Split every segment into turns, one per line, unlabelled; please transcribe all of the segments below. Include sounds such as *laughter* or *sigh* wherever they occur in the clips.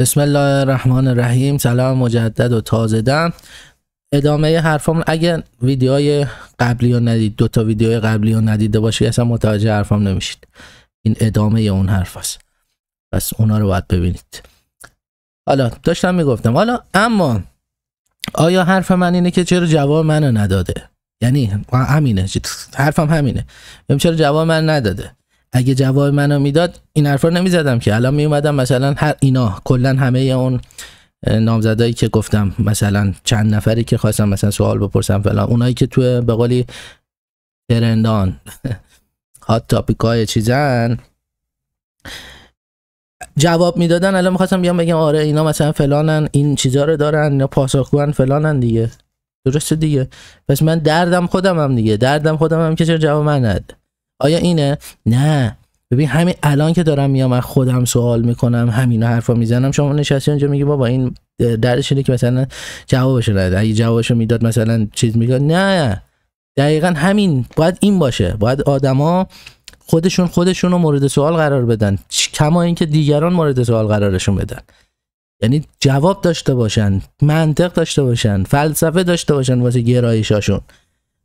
بسم الله الرحمن الرحیم سلام مجدد و تازه دم ادامه حرفام اگر ویدیوهای قبلی رو ندید دو تا ویدیوی قبلی رو ندیده باشی اصلا متوجه حرفام نمیشید این ادامه ی اون حرف است پس اونا رو باید ببینید حالا داشتم میگفتم حالا اما آیا حرف من اینه که چرا جواب منو نداده یعنی همینه حرفم همینه چرا جواب من نداده اگه جواب منو میداد این حرفا زدم که الان میومدم مثلا هر اینا کلا همه اون نامزدایی که گفتم مثلا چند نفری که خواستم مثلا سوال بپرسم فلان اونایی که تو به قولی ترندان هات *laughs* تاپیک های چیزن جواب میدادن الان میخواستم بیام بگم آره اینا مثلا فلانن این چیزا رو دارن اینا پاسخگوان فلانن دیگه درست دیگه پس من دردم خودم هم دیگه دردم خودم هم که چرا جواب من نده آیا اینه نه ببین همین الان که دارم میام از خودم سوال میکنم همین حرفا میزنم شما نشستی اونجا میگی بابا این درش اینه که مثلا جوابشو نده اگه جوابشو میداد مثلا چیز میگه نه دقیقا همین باید این باشه باید آدما خودشون خودشون رو مورد سوال قرار بدن کما اینکه دیگران مورد سوال قرارشون بدن یعنی جواب داشته باشن منطق داشته باشن فلسفه داشته باشن واسه گرایشاشون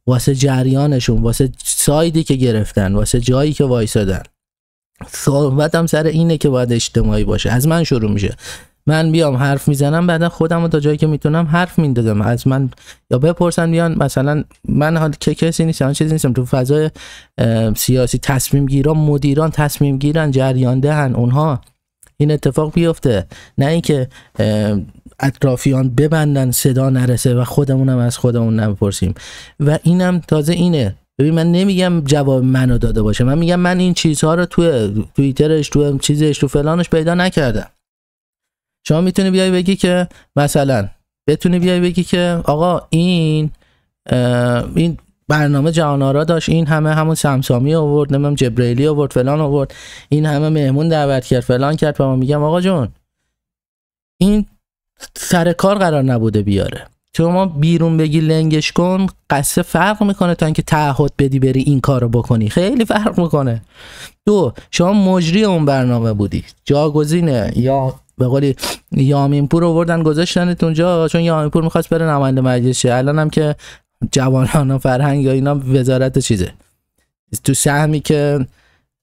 واسه جریانشون واسه سایدی که گرفتن واسه جایی که وایسادن صحبت هم سر اینه که باید اجتماعی باشه از من شروع میشه من بیام حرف میزنم بعدا خودم رو تا جایی که میتونم حرف میندازم از من یا بپرسن بیان مثلا من حال که کسی نیستم چیزی نیستم تو فضای سیاسی تصمیم گیران مدیران تصمیم گیرن جریان دهن اونها این اتفاق بیفته نه اینکه اطرافیان ببندن صدا نرسه و خودمونم از خودمون نپرسیم و اینم تازه اینه ببین من نمیگم جواب منو داده باشه من میگم من این چیزها رو توی توییترش تو چیزش تو فلانش پیدا نکردم شما میتونی بیای بگی که مثلا بتونی بیای بگی که آقا این این برنامه جهان آرا داشت این همه همون سمسامی آورد نمیم جبرئیلی آورد فلان آورد این همه مهمون دعوت کرد فلان کرد و ما میگم آقا جون این سر کار قرار نبوده بیاره ما بیرون بگی لنگش کن قصه فرق میکنه تا اینکه تعهد بدی بری این کارو بکنی خیلی فرق میکنه دو شما مجری اون برنامه بودی جاگزینه یا به قولی یامینپور آوردن گذاشتنت اونجا چون یامینپور میخواست بره نماینده مجلس شه الان هم که جوانان و فرهنگ یا اینا وزارت چیزه تو سهمی که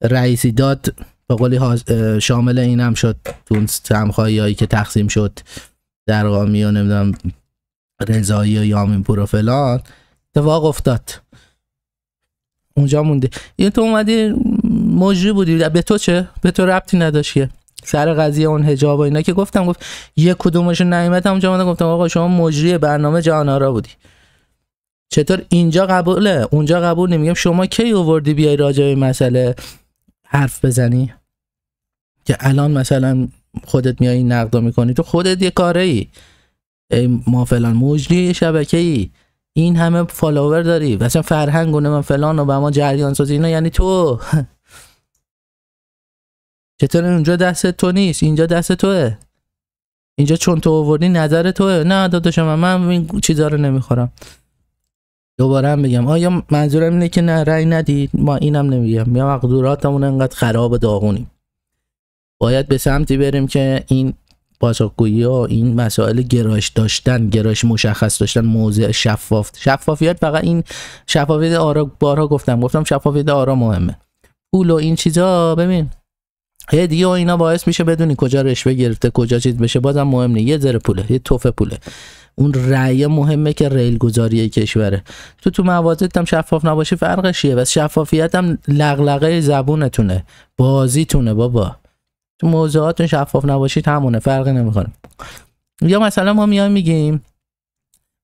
رئیسی داد به قولی شامل این شد تو سهمخواهی هایی که تقسیم شد در قامی و نمیدونم رضایی و یامین پور و فلان اتفاق افتاد اونجا مونده این تو اومدی مجری بودی به تو چه به تو ربطی نداشت سر قضیه اون حجاب و اینا که گفتم گفت یه کدومش نعیمت اونجا جامده گفتم آقا شما مجری برنامه جهان بودی چطور اینجا قبوله اونجا قبول نمیگم شما کی آوردی بیای راجع به مسئله حرف بزنی که الان مثلا خودت میای نقد میکنی تو خودت یه کاره ای ما فلان موجلی شبکه ای این همه فالوور داری مثلا فرهنگ و من فلان و به ما جریان سازی اینا یعنی تو *laughs* چطور اونجا دست تو نیست اینجا دست توه اینجا چون تو آوردی نظر توه نه داداش من این چیزا رو نمیخورم دوباره هم بگم آیا منظورم اینه که نه رأی ندید ما اینم نمیگم یا مقدوراتمون انقدر خراب داغونیم باید به سمتی بریم که این پاسخگویی و این مسائل گراش داشتن گراش مشخص داشتن موضع شفافت شفافیت فقط این شفافیت آرا بارها گفتم گفتم شفافیت آرا مهمه پول و این چیزا ببین هدیه و اینا باعث میشه بدونی کجا رشوه گرفته کجا چیز بشه بازم مهم نیه یه ذره پوله یه توفه پوله اون رأی مهمه که ریل گذاری کشوره تو تو مواردت هم شفاف نباشه فرقشیه بس شفافیت هم لغلغه زبونتونه بازیتونه بابا تو موضوعاتون شفاف نباشید همونه فرقی نمیکنه یا مثلا ما میایم میگیم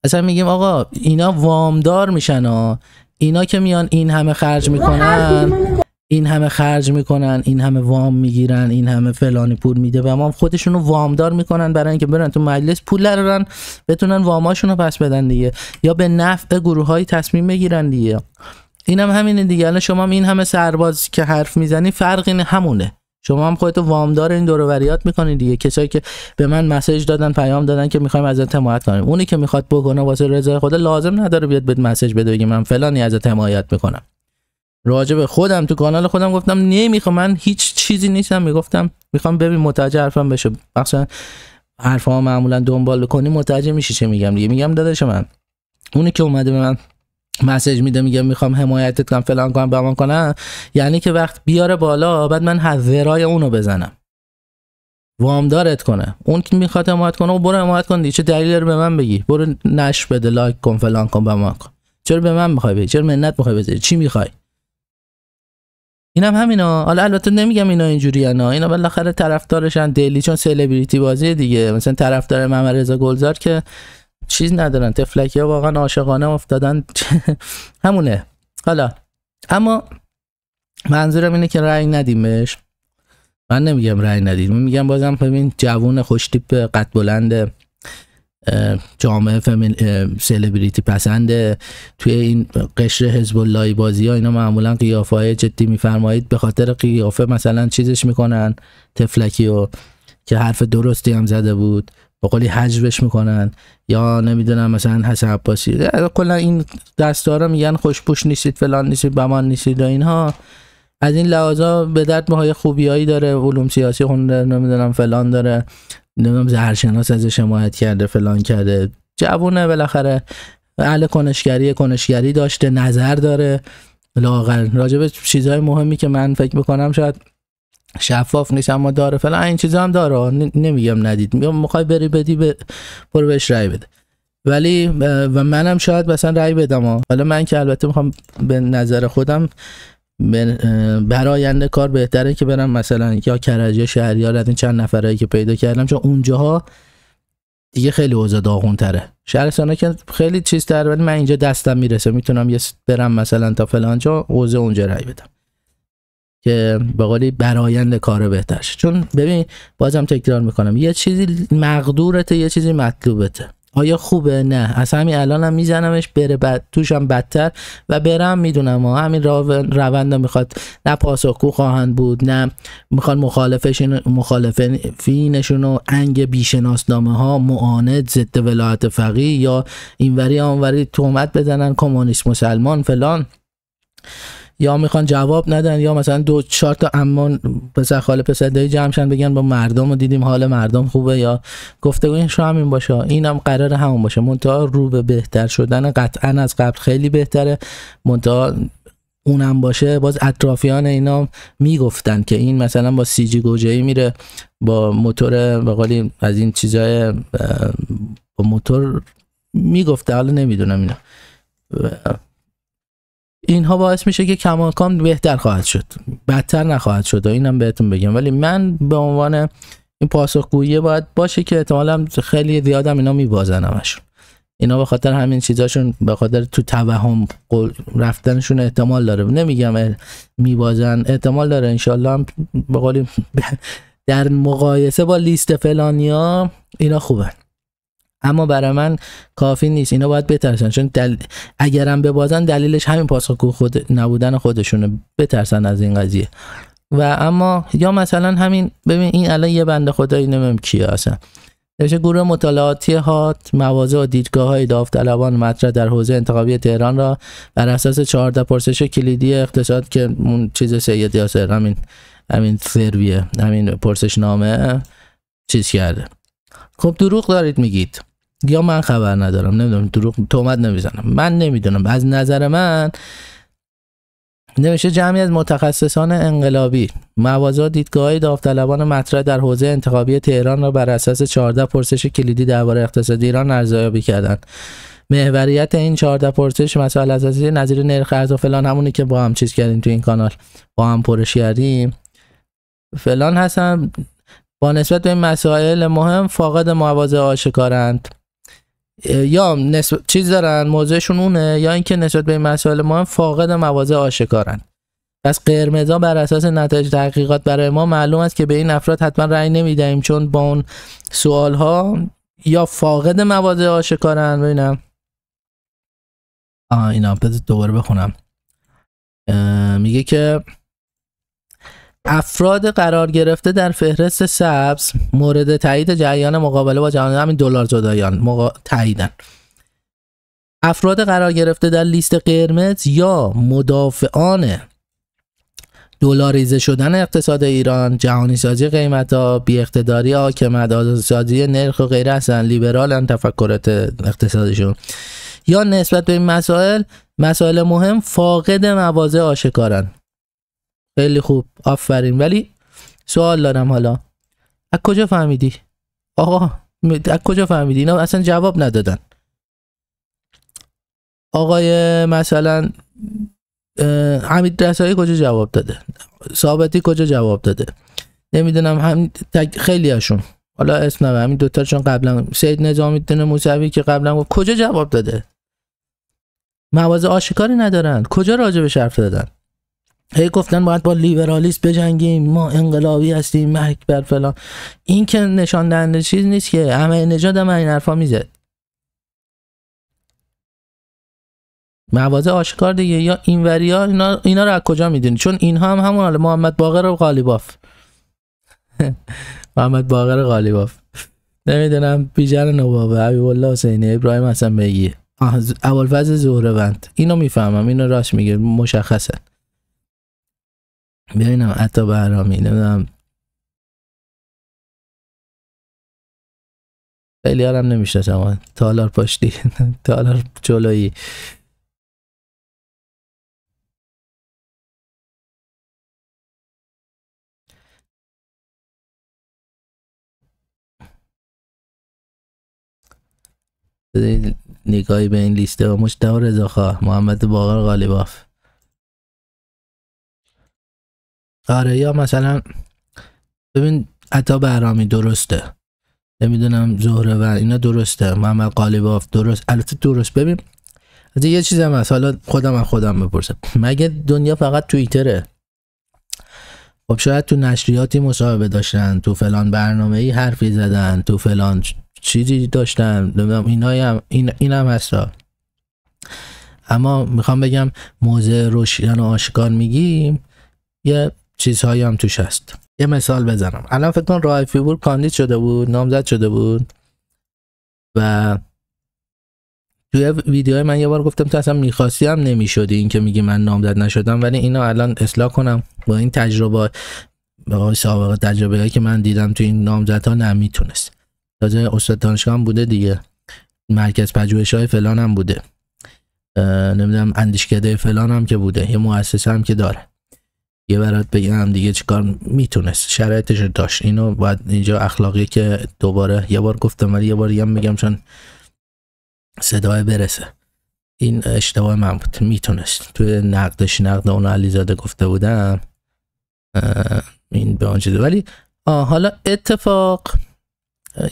اصلا میگیم آقا اینا وامدار میشن ها اینا که میان این همه خرج میکنن این همه خرج میکنن این همه وام میگیرن این همه فلانی پول میده و ما خودشونو وامدار میکنن برای اینکه برن تو مجلس پول درارن بتونن واماشون رو پس بدن دیگه یا به نفع گروه های تصمیم بگیرن دیگه اینم هم همینه دیگه الان شما این همه سرباز که حرف میزنی فرق همونه شما هم خودتو وامدار این دور وریات میکنین دیگه کسایی که به من مسیج دادن پیام دادن که میخوایم ازت حمایت کنیم اونی که میخواد بکنه واسه رضای خدا لازم نداره بیاد بهت مسیج بده بگه من فلانی از حمایت میکنم راجع به خودم تو کانال خودم گفتم نمیخوام خب من هیچ چیزی نیستم میگفتم میخوام ببین متوجه حرفم بشه مثلا حرفا معمولا دنبال بکنی متوجه میشی چه میگم دیگه میگم داداش من اونی که اومده به من مسیج میده میگه میخوام حمایتت کنم فلان کنم من کنم یعنی که وقت بیاره بالا بعد من حذرای اونو بزنم وامدارت کنه اون که میخواد حمایت کنه و برو حمایت کن چه دلیل رو به من بگی برو نش بده لایک کن فلان کن من کن چرا به من میخوای بگی چرا منت میخوای بذاری چی میخوای اینم هم همینا حالا البته نمیگم اینا اینجوری نه اینا بالاخره طرفدارشن دلی چون سلبریتی بازی دیگه مثلا طرفدار محمد رضا گلزار که چیز ندارن تفلکی ها واقعا عاشقانه افتادن *laughs* همونه حالا اما منظورم اینه که رنگ ندیم بهش من نمیگم رأی ندیم میگم بازم ببین جوون خوشتیپ قد بلند جامعه فمیل سلبریتی پسند توی این قشر حزب الله بازی ها اینا معمولا قیافه های جدی میفرمایید به خاطر قیافه مثلا چیزش میکنن تفلکی و که حرف درستی هم زده بود به قولی حجبش میکنن یا نمیدونم مثلا حسن عباسی کلا این دستارا میگن پوش نیستید فلان نیستید بمان نیستید و اینها از این لحاظا به درد ماهای خوبیایی داره علوم سیاسی خونده نمیدونم فلان داره نمیدونم زرشناس از حمایت کرده فلان کرده جوونه بالاخره اهل کنشگری کنشگری داشته نظر داره لاغر راجب چیزهای مهمی که من فکر میکنم شاید شفاف نیست اما داره فلان این چیزا هم داره نمیگم ندید میگم میخوای بری بدی به برو بهش رای بده ولی و منم شاید مثلا رای بدم حالا من که البته میخوام به نظر خودم برای کار بهتره که برم مثلا یا کرج یا شهریار از این چند نفرایی که پیدا کردم چون اونجاها دیگه خیلی اوضاع داغون تره شهرستانا که خیلی چیز تر ولی من اینجا دستم میرسه میتونم یه برم مثلا تا فلان جا اوضاع اونجا رای بدم که به قولی برایند کار شد چون ببین بازم تکرار میکنم یه چیزی مقدورته یه چیزی مطلوبته آیا خوبه نه از همین الانم هم میزنمش بره توشم بدتر و برم میدونم و همین رو... روند میخواد نه پاسخگو خواهند بود نه میخوان مخالفه فینشون و انگ بیشناسنامه ها معاند ضد ولایت فقی یا اینوری آنوری تومت بزنن کمونیست مسلمان فلان یا میخوان جواب ندن یا مثلا دو چهار تا امان پسر خاله پسر جمعشن بگن با مردم رو دیدیم حال مردم خوبه یا شو همین باشه اینم هم قرار همون باشه منتها رو به بهتر شدن قطعا از قبل خیلی بهتره منتها اونم باشه باز اطرافیان اینا میگفتن که این مثلا با سی جی گوجه ای میره با موتور به از این چیزای با موتور میگفته حالا نمیدونم اینا اینها باعث میشه که کماکان بهتر خواهد شد بدتر نخواهد شد و اینم بهتون بگم ولی من به عنوان این پاسخگویی باید باشه که احتمالا خیلی زیادم اینا میبازن همشون اینا به خاطر همین چیزاشون به خاطر تو توهم رفتنشون احتمال داره نمیگم میبازن احتمال داره انشالله هم به در مقایسه با لیست فلانیا اینا خوبن اما برای من کافی نیست اینا باید بترسن چون دل... اگرم بازن دلیلش همین پاسخگو خود نبودن خودشونه بترسن از این قضیه و اما یا مثلا همین ببین این الان یه بنده خدایی نمیم کیه اصلا نوشته گروه مطالعاتی هات مواضع و دیدگاه های داوطلبان مطرح در حوزه انتخابی تهران را بر اساس چهارده پرسش کلیدی اقتصاد که اون چیز سید یاسر همین همین سرویه همین پرسش نامه چیز کرده خب دروغ دارید میگید یا من خبر ندارم نمیدونم دروغ تومت نمیزنم من نمیدونم از نظر من نمیشه جمعی از متخصصان انقلابی مواضع دیدگاه داوطلبان مطرح در حوزه انتخابی تهران را بر اساس 14 پرسش کلیدی درباره اقتصاد ایران ارزیابی کردند محوریت این 14 پرسش مسائل اساسی نظیر نرخ ارز و فلان همونی که با هم چیز کردیم تو این کانال با هم پرش کردیم فلان هستن با نسبت به این مسائل مهم فاقد مواضع آشکارند یا نسب... چیز دارن موضعشون اونه یا اینکه نسبت به این مسائل هم فاقد مواضع آشکارن پس قرمزا بر اساس نتایج تحقیقات برای ما معلوم است که به این افراد حتما رأی نمیدهیم چون با اون سوال ها یا فاقد مواضع آشکارن ببینم آه اینا دوباره بخونم میگه که افراد قرار گرفته در فهرست سبز مورد تایید جریان مقابله با جهان همین دلار زدایان مقا... تاییدن افراد قرار گرفته در لیست قرمز یا مدافعان دلاریزه شدن اقتصاد ایران، جهانی سازی قیمت ها، بی اقتداری حاکمت، سازی نرخ و غیره هستند، لیبرالن تفکرات اقتصادشون یا نسبت به این مسائل مسائل مهم فاقد مواضع آشکارن خیلی خوب آفرین ولی سوال دارم حالا از کجا فهمیدی آقا از کجا فهمیدی اینا اصلا جواب ندادن آقای مثلا حمید رسایی کجا جواب داده ثابتی کجا جواب داده نمیدونم هم خیلی هاشون حالا اسم نبه همین دوتا چون قبلا سید نظامی دین موسوی که قبلا گفت کجا جواب داده موازه آشکاری ندارن کجا راجع به شرف دادن هی گفتن باید با لیبرالیست بجنگیم ما انقلابی هستیم مرگ بر فلان این که نشان دهنده چیز نیست که همه نژاد هم این حرفا میزد مواضع آشکار دیگه یا وریا اینا اینا رو از کجا میدونی چون اینها هم همون حاله محمد باقر و قالیباف *laughs* محمد باقر قالیباف نمیدونم بیجر نوابه علی الله حسینی ابراهیم حسن بگیه اول فاز زهره بند اینو میفهمم اینو راش میگه مشخصه ببینم عطا برامی نمیدونم خیلی هم شما تالار پشتی، *laughs* تالار جلویی نگاهی به این لیسته و رضا رضاخواه محمد باقر غالیباف آره یا مثلا ببین عطا برامی درسته نمیدونم زهره و اینا درسته محمد قالیباف درست البته درست ببین از یه چیز هست حالا خودم از خودم بپرسم مگه دنیا فقط توییتره خب شاید تو نشریاتی مصاحبه داشتن تو فلان برنامه ای حرفی زدن تو فلان چیزی داشتن نمیدونم اینا هم این اینم هستا اما میخوام بگم موضع روشن و آشکار میگیم یه چیزهایی هم توش هست یه مثال بزنم الان فکر کن رای فیبور کاندید شده بود نامزد شده بود و توی ویدیوهای من یه بار گفتم تو اصلا میخواستی هم نمیشدی این که میگی من نامزد نشدم ولی اینو الان اصلاح کنم با این تجربه با سابقه تجربه هایی که من دیدم تو این نامزدها نمیتونست تازه استاد دانشگاه هم بوده دیگه مرکز پجوهش های فلان هم بوده نمیدونم اندیشکده فلان هم که بوده یه مؤسسه هم که داره یه برات بگم دیگه چیکار میتونست شرایطش رو داشت اینو بعد اینجا اخلاقی که دوباره یه بار گفتم ولی یه بار هم میگم چون صدای برسه این اشتباه من بود میتونست توی نقدش نقد اون زاده گفته بودم این به آنجا ولی حالا اتفاق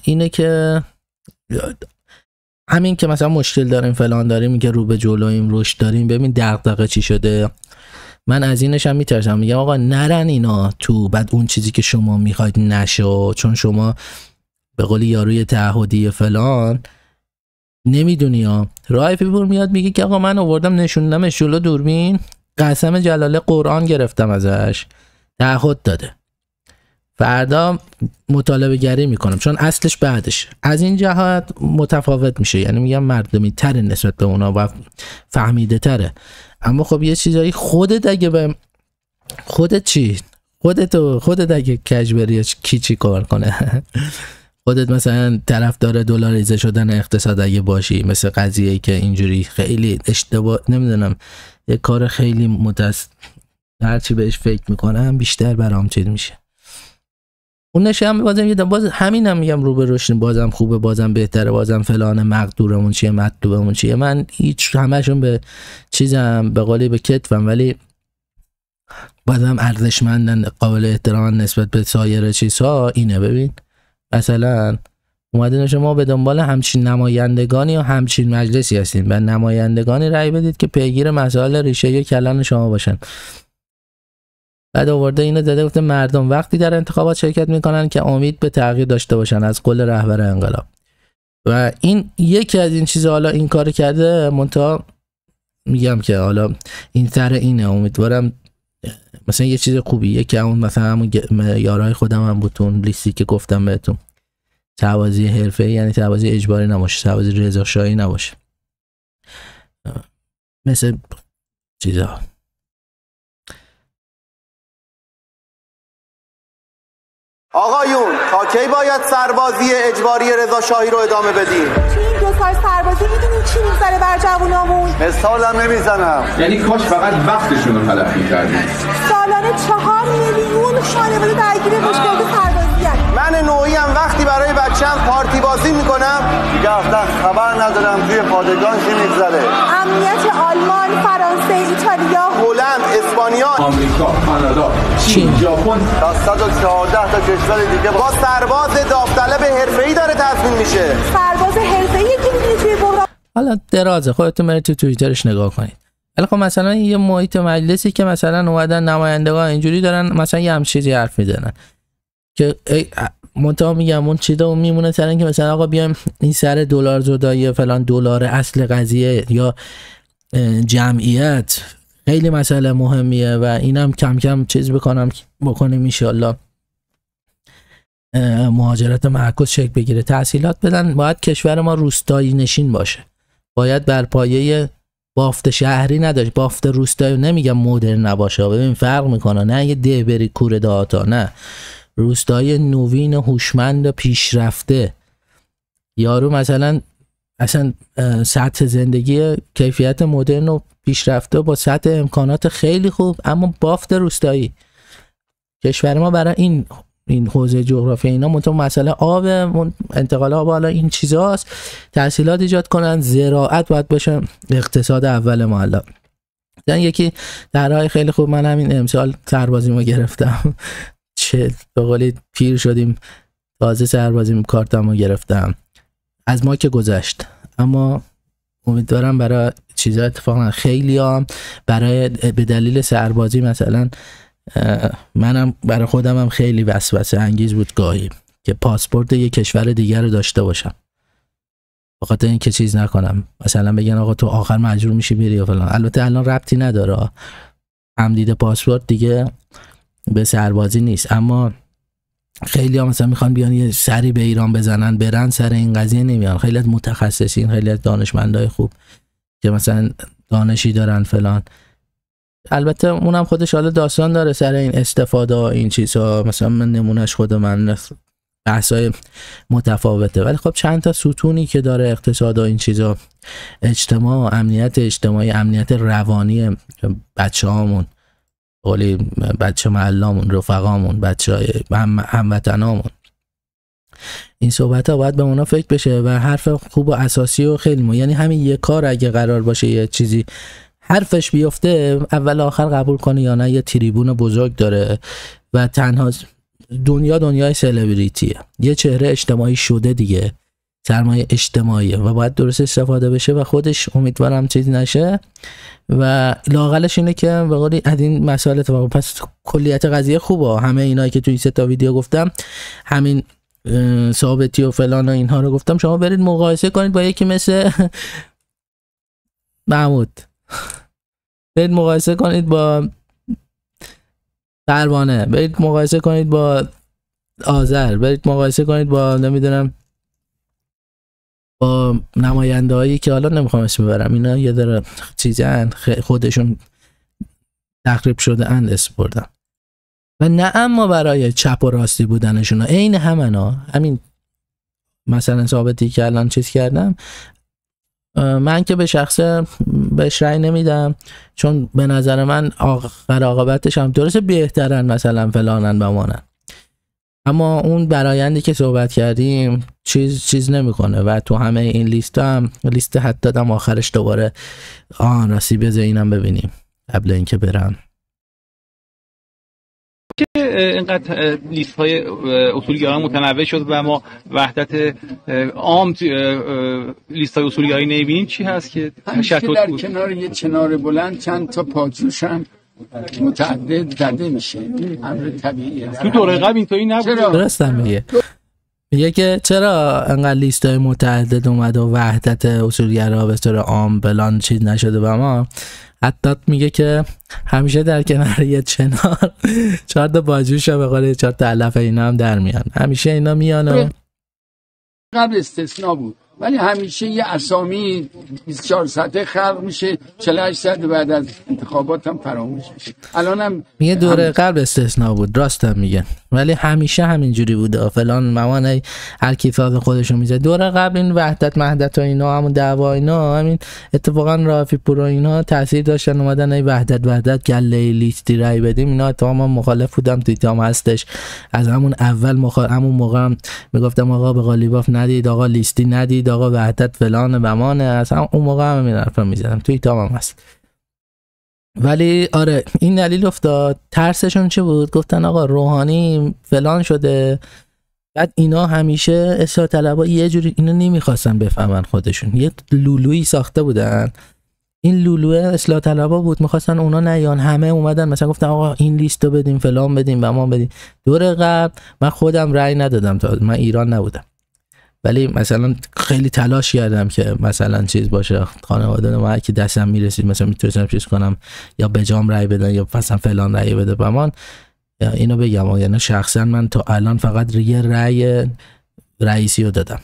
اینه که همین که مثلا مشکل داریم فلان داریم میگه رو به جلویم رشد داریم ببین دغدغه چی شده من از اینش هم میترسم میگم آقا نرن اینا تو بعد اون چیزی که شما میخواید نشه چون شما به قول یاروی تعهدی فلان نمیدونی ها رای پیپور میاد میگه که آقا من آوردم نشوندم شلو دوربین قسم جلاله قرآن گرفتم ازش تعهد داده فردا مطالبه گری میکنم چون اصلش بعدش از این جهات متفاوت میشه یعنی میگم مردمی تر نسبت به اونا و فهمیده تره اما خب یه چیزایی خودت اگه به خودت چی خودتو خودت اگه کج بری کی چی کار کنه *laughs* خودت مثلا طرفدار دلاریزه شدن اقتصاد اگه باشی مثل قضیه که اینجوری خیلی اشتباه نمیدونم یه کار خیلی متس هرچی بهش فکر میکنم بیشتر برام چیز میشه اون نشه هم بازم یه باز همین هم میگم رو به روشن بازم خوبه بازم بهتره بازم فلان مقدورمون چیه مطلوبمون چیه من هیچ همشون به چیزم به قالی به کتفم ولی بازم ارزشمندن قابل احترام نسبت به سایر چیزها اینه ببین مثلا اومدین شما به دنبال همچین نمایندگانی و همچین مجلسی هستین و نمایندگانی رأی بدید که پیگیر مسائل ریشه کلان شما باشن بعد آورده اینو داده گفته مردم وقتی در انتخابات شرکت میکنن که امید به تغییر داشته باشن از قول رهبر انقلاب و این یکی از این چیزها حالا این کار کرده منتها میگم که حالا این سر اینه امیدوارم مثلا یه چیز خوبی یکی اون مثلا همون یارای خودم هم بودتون لیستی که گفتم بهتون توازی حرفه یعنی توازی اجباری نباشه توازی شایی نباشه مثل چیزها آقایون تا کی باید سربازی اجباری رضا شاهی رو ادامه بدیم تو این دو سال سربازی میدونی چی میگذره بر جوونامون هم نمیزنم یعنی کاش فقط وقتشون رو تلف میکردیم سالانه چهار میلیون خانواده درگیر مشکلات سربازی هست من نوعی هم وقتی برای بچه‌ام پارتی بازی میکنم دیگه خبر ندارم توی پادگان چی میگذره امنیت آلمان فرانسه ایتالیا هلند اسپانیا آمریکا کانادا چین ژاپن تا 114 تا کشور دیگه با سرباز داوطلب حرفه‌ای داره تصمیم میشه سرباز حرفه‌ای که حالا درازه خودتون برید تو توییترش نگاه کنید ولی خب مثلا یه محیط مجلسی که مثلا اومدن نمایندگان اینجوری دارن مثلا یه هم چیزی حرف میزنن که منتها میگم اون چیزا اون میمونه سرن که مثلا آقا بیایم این سر دلار زدایی فلان دلار اصل قضیه یا جمعیت خیلی مسئله مهمیه و اینم کم کم چیز بکنم بکنیم انشالله مهاجرت معکوس شکل بگیره تحصیلات بدن باید کشور ما روستایی نشین باشه باید بر پایه بافت شهری نداشت بافت روستایی نمیگم مدرن نباشه ببین فرق میکنه نه یه ده بری کوره داتا نه روستایی نوین هوشمند پیشرفته یارو مثلا اصلا سطح زندگی کیفیت مدرن و پیشرفته با سطح امکانات خیلی خوب اما بافت روستایی کشور ما برای این این حوزه جغرافی اینا منطقه مسئله آب انتقال آب حالا این چیزاست تحصیلات ایجاد کنن زراعت باید باشه اقتصاد اول ما حالا یعنی یکی راه خیلی خوب من همین امسال ما گرفتم *laughs* چه به قولی پیر شدیم تازه سربازیم رو گرفتم از ما که گذشت اما امیدوارم برای چیزا اتفاقا خیلی هم برای به دلیل سربازی مثلا منم برای خودم هم خیلی وسوسه انگیز بود گاهی که پاسپورت یه کشور دیگر رو داشته باشم بخاطر که چیز نکنم مثلا بگن آقا تو آخر مجبور میشی بیری یا فلان البته الان ربطی نداره همدید پاسپورت دیگه به سربازی نیست اما خیلی ها مثلا میخوان بیان یه سری به ایران بزنن برن سر این قضیه نمیان خیلی از متخصصین خیلی از دانشمندای خوب که مثلا دانشی دارن فلان البته اونم خودش حالا داستان داره سر این استفاده ها این چیزها مثلا من نمونهش خود من بحثای متفاوته ولی خب چند تا ستونی که داره اقتصاد و این چیزا اجتماع و امنیت اجتماعی امنیت روانی بچه هامون قولی بچه معلامون رفقامون بچه های هم، هموطنامون این صحبت ها باید به اونا فکر بشه و حرف خوب و اساسی و خیلی مو یعنی همین یه کار اگه قرار باشه یه چیزی حرفش بیفته اول آخر قبول کنه یا نه یه تریبون بزرگ داره و تنها دنیا دنیای سلبریتیه یه چهره اجتماعی شده دیگه سرمایه اجتماعیه و باید درست استفاده بشه و خودش امیدوارم چیزی نشه و لاغلش اینه که به قولی از این مسائل اتفاق پس کلیت قضیه خوبه همه اینایی که توی سه تا ویدیو گفتم همین ثابتی و فلان و اینها رو گفتم شما برید مقایسه کنید با یکی مثل *laughs* محمود برید مقایسه کنید با پروانه برید مقایسه کنید با آذر برید مقایسه کنید با نمیدونم با نماینده هایی که حالا نمیخوام اسم ببرم اینا یه ذره چیزن خودشون تقریب شده اند اسم بردم و نه اما برای چپ و راستی بودنشون عین همنا همین مثلا ثابتی که الان چیز کردم من که به شخص بهش رأی نمیدم چون به نظر من آخر آقابتش هم درست بهترن مثلا فلانن بمانن اما اون برایندی که صحبت کردیم چیز چیز نمیکنه و تو همه این لیست هم لیست حتی دادم آخرش دوباره آن راستی بذار اینم ببینیم قبل اینکه برم که اینقدر لیست های اصولگرایان متنوع شد و ما وحدت عام لیست های اصولگرایی نمیبینیم چی هست که تشتت در کنار یه چنار بلند چند تا پاچوش هم متعدد زده میشه امر طبیعیه تو دوره قبل اینطوری نبود درستم میگه میگه که چرا انقدر لیست های متعدد اومده و وحدت اصولگرا به طور عام بلان چیز نشده و ما حتی میگه که همیشه در کنار یه چنار *laughs* چهار تا باجوش به قول چهار تا علف اینا هم در میان همیشه اینا میان قبل استثنا بود ولی همیشه یه اسامی 24 ساعته خلق میشه 48 ساعت بعد از انتخابات هم فراموش میشه الان هم میگه دوره هم... قبل استثنا بود راست هم میگن ولی همیشه همینجوری بوده فلان موانه هر کی فاز خودشون دوره قبل این وحدت مهدت و اینا هم دعوا اینا همین اتفاقا رافی پور و اینا تاثیر داشتن اومدن ای وحدت وحدت گله لیستی رای بدیم اینا تا ما مخالف بودم دیدم هستش از همون اول مخالف همون موقع هم میگفتم آقا به قالیباف ندید آقا لیستی ندید آقا وحدت فلان و مانه اصلا اون موقع هم این حرفا میزدم توی ایتام هم هست ولی آره این دلیل افتاد ترسشون چه بود گفتن آقا روحانی فلان شده بعد اینا همیشه اصلاح طلبا یه جوری اینو نمیخواستن بفهمن خودشون یه لولویی ساخته بودن این لولوه اصلاح طلبا بود میخواستن اونا نیان همه اومدن مثلا گفتن آقا این لیست رو بدیم فلان بدیم و ما بدیم دور قبل من خودم رأی ندادم تا من ایران نبودم ولی مثلا خیلی تلاش کردم که مثلا چیز باشه خانواده ما که کی دستم میرسید مثلا میتونستم چیز کنم یا به جام رأی بدن یا مثلا فلان رأی بده من اینو بگم یعنی شخصا من تا الان فقط یه رأی رئیسی رو دادم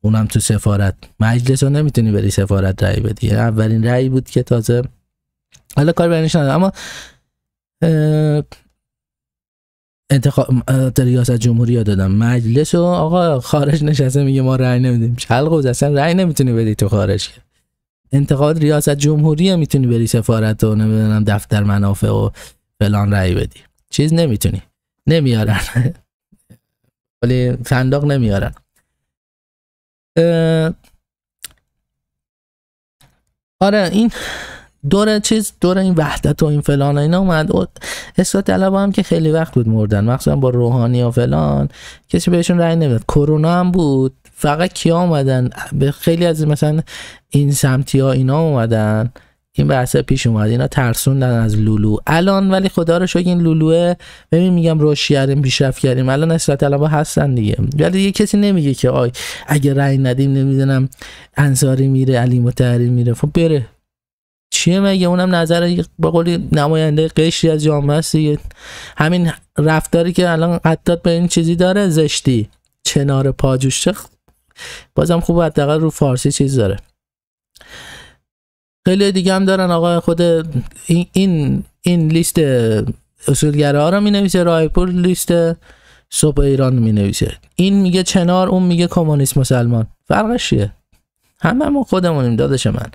اونم تو سفارت مجلس رو نمیتونی بری سفارت رأی بدی اولین رأی بود که تازه حالا کار برنش اما انتخاب ریاست جمهوری ها دادم مجلس و آقا خارج نشسته میگه ما رأی نمیدیم چلق اصلا رأی نمیتونی بدی تو خارج انتقاد ریاست جمهوری میتونی بری سفارت و نمیدونم دفتر منافع و فلان رای بدی چیز نمیتونی نمیارن *laughs* ولی فندق نمیارن آره این دور چیز دور این وحدت و این فلان اینا اومد اصلاح طلب هم که خیلی وقت بود مردن مخصوصا با روحانی و فلان کسی بهشون رأی نمیداد کرونا هم بود فقط کیا اومدن به خیلی از مثلا این سمتی ها اینا اومدن این بحث پیش اومد اینا ترسوندن از لولو الان ولی خدا رو شکر این لولوه ببین میگم روش پیشرفت کردیم الان اصلاح طلبها هستن دیگه ولی یه کسی نمیگه که آی اگه رأی ندیم نمیدونم انصاری میره علی متحری میره خب بره چیه مگه اونم نظر با قولی نماینده قشری از جامعه است دیگه همین رفتاری که الان قطعات به این چیزی داره زشتی چنار پاجوشه بازم خوب حداقل رو فارسی چیز داره خیلی دیگه هم دارن آقا خود این این, این لیست اصولگرا رو می نویسه رایپور لیست صبح ایران می نویسه این میگه چنار اون میگه کمونیست مسلمان فرقش چیه همه ما خودمونیم دادش من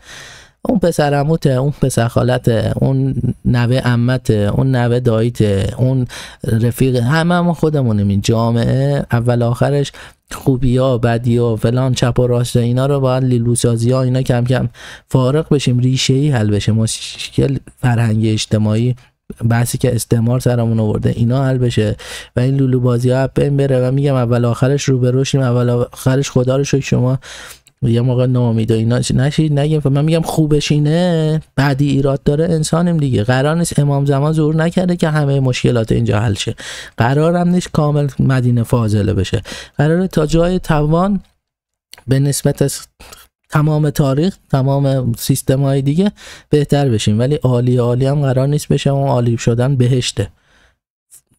اون پسر عموته اون پسر خالته اون نوه عمته اون نوه داییته اون رفیق همه ما خودمونیم این جامعه اول آخرش خوبی ها بدی ها فلان چپ و راست اینا رو باید سازی ها اینا کم کم فارق بشیم ریشه ای حل بشه مشکل فرهنگ اجتماعی بحثی که استعمار سرمون آورده اینا حل بشه و این لولو بازی ها بین بره و میگم اول آخرش رو بروشیم اول آخرش خدا رو شکر شما یه موقع نامید و اینا نشید نگیم من میگم خوبش اینه بعدی ایراد داره انسانیم دیگه قرار نیست امام زمان زور نکرده که همه مشکلات اینجا حل شه قرارم نیست کامل مدینه فاضله بشه قراره تا جای توان به نسبت تمام تاریخ تمام سیستم های دیگه بهتر بشیم ولی عالی عالی هم قرار نیست بشه اون عالی شدن بهشته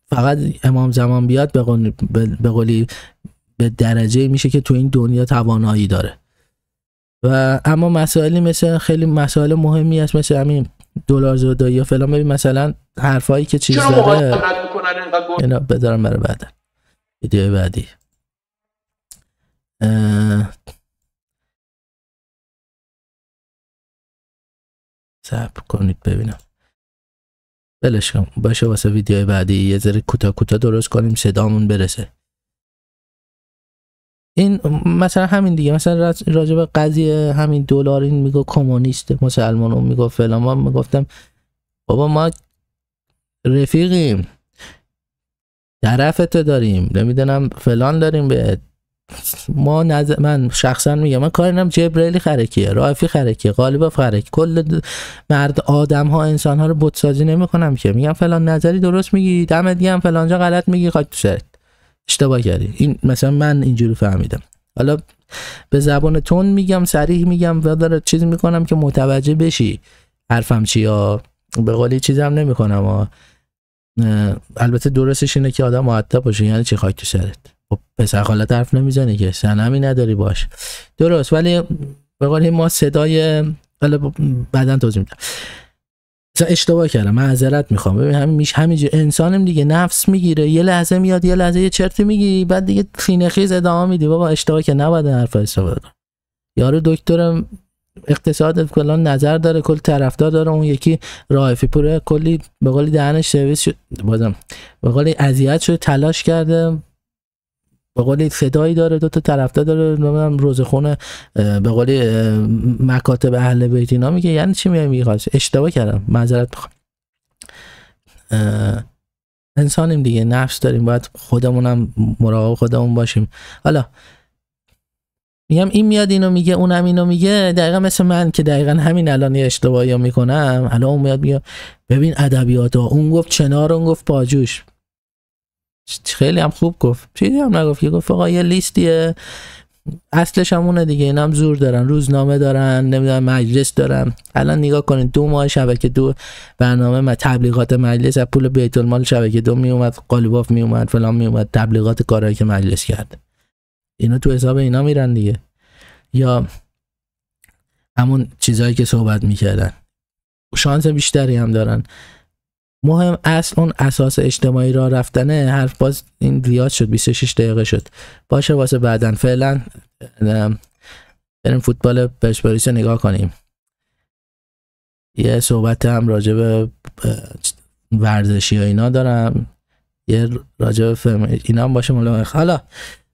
فقط امام زمان بیاد به قولی به درجه میشه که تو این دنیا توانایی داره و اما مسائلی مثل خیلی مسائل مهمی هست مثل همین دلار زدایی یا فلان ببین مثلا حرفایی که چیز داره اینا بدارم برای بعد ویدیو بعدی صبر کنید ببینم بلش باشه واسه ویدیو بعدی یه ذره کوتاه کوتاه درست کنیم صدامون برسه این مثلا همین دیگه مثلا راجع به قضیه همین دلار این میگو کمونیست مسلمان اون میگو فلان ما میگفتم بابا ما رفیقیم طرفتو داریم. داریم نمیدونم فلان داریم به ما نظر من شخصا میگم من نم جبریلی خرکیه رافی خرکیه غالب خرکی کل مرد آدم ها انسان ها رو بت سازی نمی که میگم فلان نظری درست میگی دمت گرم فلان جا غلط میگی خاک تو سرت اشتباه کردی این مثلا من اینجوری فهمیدم حالا به زبان تون میگم سریح میگم و داره چیز میکنم که متوجه بشی حرفم چی ها به قولی چیزم نمیکنم ها البته درستش اینه که آدم معطب باشه یعنی چی خاک تو سرت خب پسر خالت حرف نمیزنه که سنمی نداری باش درست ولی به قولی ما صدای حالا بعدا توضیح میدم مثلا اشتباه کردم معذرت میخوام ببین همین میش همینج انسانم دیگه نفس میگیره یه لحظه میاد یه لحظه یه چرتی میگی بعد دیگه خینه خیز ادامه میدی بابا اشتباه که نباید حرف استفاده یارو دکترم اقتصاد کلا نظر داره کل طرفدار داره اون یکی رایفی پوره کلی به قولی دهنش سرویس شد بازم به قولی اذیت شد، تلاش کرده به قولی صدایی داره دو تا طرفدار داره نمیدونم روزخونه به قولی مکاتب اهل بیت اینا میگه یعنی چی میگه میخواد اشتباه کردم معذرت میخوام انسانیم دیگه نفس داریم باید خودمونم مراقب خودمون باشیم حالا میگم این میاد اینو میگه اونم اینو میگه دقیقا مثل من که دقیقا همین الان یه اشتباهی میکنم حالا اون میاد میگه ببین ادبیات اون گفت چنار اون گفت باجوش خیلی هم خوب گفت چیزی هم نگفت که گفت آقا یه لیستیه اصلش همونه دیگه اینا هم زور دارن روزنامه دارن نمیدونم مجلس دارن الان نگاه کنید دو ماه شبکه دو برنامه ما تبلیغات مجلس از پول بیت المال شبکه دو میومد قالیباف میومد فلان میومد تبلیغات کارهایی که مجلس کرد اینا تو حساب اینا میرن دیگه یا همون چیزهایی که صحبت میکردن شانس بیشتری هم دارن مهم اصل اون اساس اجتماعی را رفتنه حرف باز این زیاد شد 26 دقیقه شد باشه واسه بعدا فعلا بریم فوتبال پرسپولیس نگاه کنیم یه صحبت هم راجع به ورزشی و اینا دارم یه راجع به اینا هم باشه حالا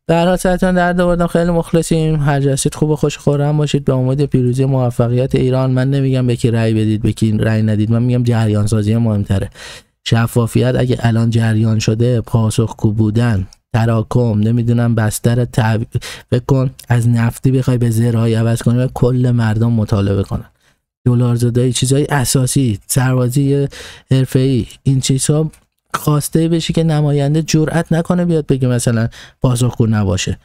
در حال سرتان در بردم خیلی مخلصیم هر جستید خوب و خوش خورم باشید به امید پیروزی موفقیت ایران من نمیگم به کی رأی بدید به کی رأی ندید من میگم جریان سازی مهمتره شفافیت اگه الان جریان شده کو بودن تراکم نمیدونم بستر تب... بکن از نفتی بخوای به زرهای عوض کنی و کل مردم مطالبه کنن دلار زدایی چیزهای اساسی سروازی حرفه‌ای این چیزها خواسته بشی که نماینده جرئت نکنه بیاد بگه مثلا پاسخگو نباشه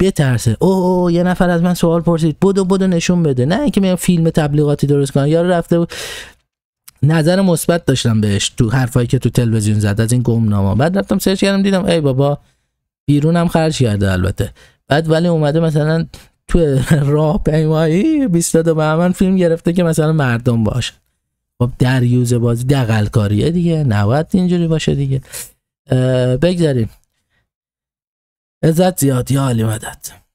بترسه او, او یه نفر از من سوال پرسید بدو بدو نشون بده نه اینکه میام فیلم تبلیغاتی درست کنم یارو رفته بود نظر مثبت داشتم بهش تو حرفایی که تو تلویزیون زد از این گمناما بعد رفتم سرچ کردم دیدم ای بابا بیرونم خرج کرده البته بعد ولی اومده مثلا تو *laughs* راه پیمایی به من فیلم گرفته که مثلا مردم باشه خب یوز بازی دقل کاریه دیگه نباید اینجوری باشه دیگه بگذاریم عزت زیاد یا مدد